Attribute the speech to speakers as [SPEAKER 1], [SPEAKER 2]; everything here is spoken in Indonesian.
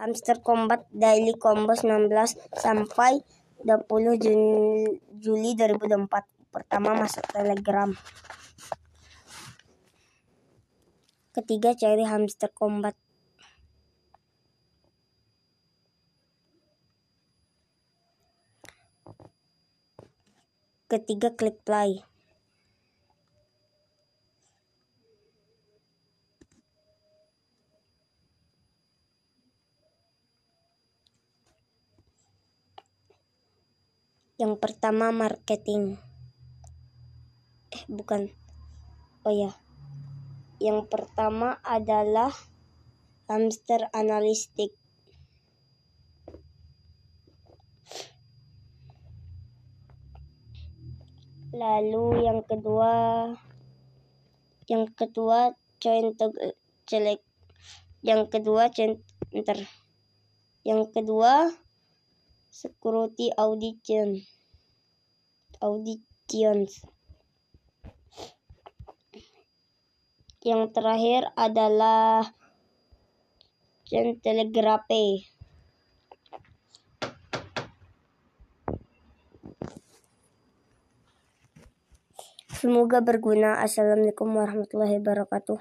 [SPEAKER 1] Hamster Combat Daily Combos 16 sampai 20 Juni, Juli 2004. Pertama masuk Telegram. Ketiga cari Hamster Combat. Ketiga klik play. Yang pertama marketing. Eh, bukan. Oh ya. Yang pertama adalah hamster analistik. Lalu yang kedua yang kedua join jelek. Yang kedua join Yang kedua security audition auditions yang terakhir adalah Grape. Semoga berguna. Assalamualaikum warahmatullahi wabarakatuh.